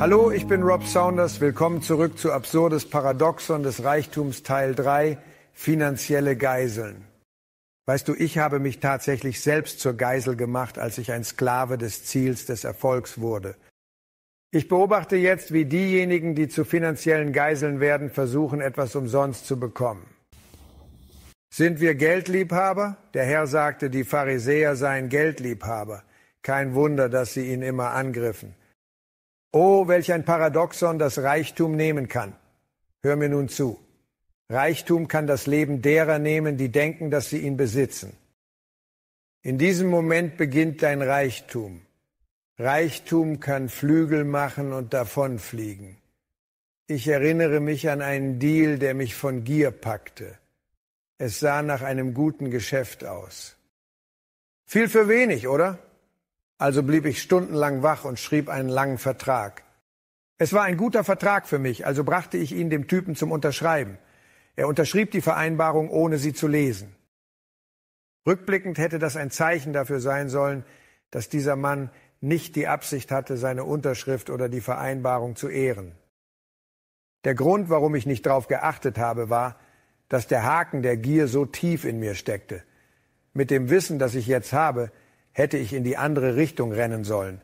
Hallo, ich bin Rob Saunders. Willkommen zurück zu Absurdes Paradoxon des Reichtums Teil 3, finanzielle Geiseln. Weißt du, ich habe mich tatsächlich selbst zur Geisel gemacht, als ich ein Sklave des Ziels des Erfolgs wurde. Ich beobachte jetzt, wie diejenigen, die zu finanziellen Geiseln werden, versuchen, etwas umsonst zu bekommen. Sind wir Geldliebhaber? Der Herr sagte, die Pharisäer seien Geldliebhaber. Kein Wunder, dass sie ihn immer angriffen. Oh, welch ein Paradoxon das Reichtum nehmen kann. Hör mir nun zu. Reichtum kann das Leben derer nehmen, die denken, dass sie ihn besitzen. In diesem Moment beginnt dein Reichtum. Reichtum kann Flügel machen und davonfliegen. Ich erinnere mich an einen Deal, der mich von Gier packte. Es sah nach einem guten Geschäft aus. Viel für wenig, oder? Also blieb ich stundenlang wach und schrieb einen langen Vertrag. Es war ein guter Vertrag für mich, also brachte ich ihn dem Typen zum Unterschreiben. Er unterschrieb die Vereinbarung, ohne sie zu lesen. Rückblickend hätte das ein Zeichen dafür sein sollen, dass dieser Mann nicht die Absicht hatte, seine Unterschrift oder die Vereinbarung zu ehren. Der Grund, warum ich nicht darauf geachtet habe, war, dass der Haken der Gier so tief in mir steckte. Mit dem Wissen, das ich jetzt habe, hätte ich in die andere Richtung rennen sollen.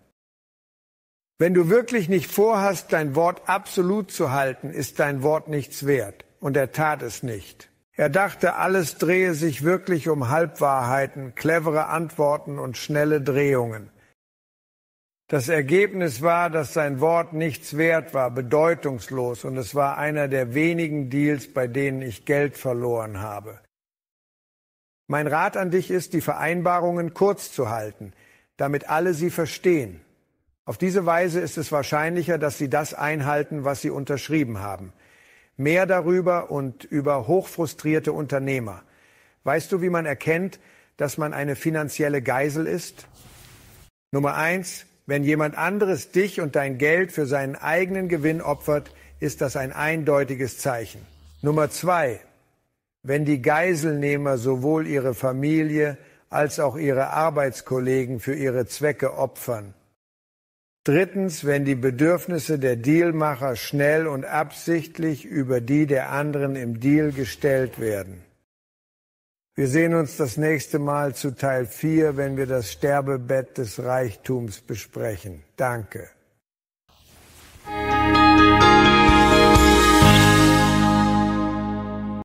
Wenn du wirklich nicht vorhast, dein Wort absolut zu halten, ist dein Wort nichts wert. Und er tat es nicht. Er dachte, alles drehe sich wirklich um Halbwahrheiten, clevere Antworten und schnelle Drehungen. Das Ergebnis war, dass sein Wort nichts wert war, bedeutungslos, und es war einer der wenigen Deals, bei denen ich Geld verloren habe. Mein Rat an dich ist, die Vereinbarungen kurz zu halten, damit alle sie verstehen. Auf diese Weise ist es wahrscheinlicher, dass sie das einhalten, was sie unterschrieben haben. Mehr darüber und über hochfrustrierte Unternehmer. Weißt du, wie man erkennt, dass man eine finanzielle Geisel ist? Nummer eins, wenn jemand anderes dich und dein Geld für seinen eigenen Gewinn opfert, ist das ein eindeutiges Zeichen. Nummer zwei, wenn die Geiselnehmer sowohl ihre Familie als auch ihre Arbeitskollegen für ihre Zwecke opfern. Drittens, wenn die Bedürfnisse der Dealmacher schnell und absichtlich über die der anderen im Deal gestellt werden. Wir sehen uns das nächste Mal zu Teil 4, wenn wir das Sterbebett des Reichtums besprechen. Danke.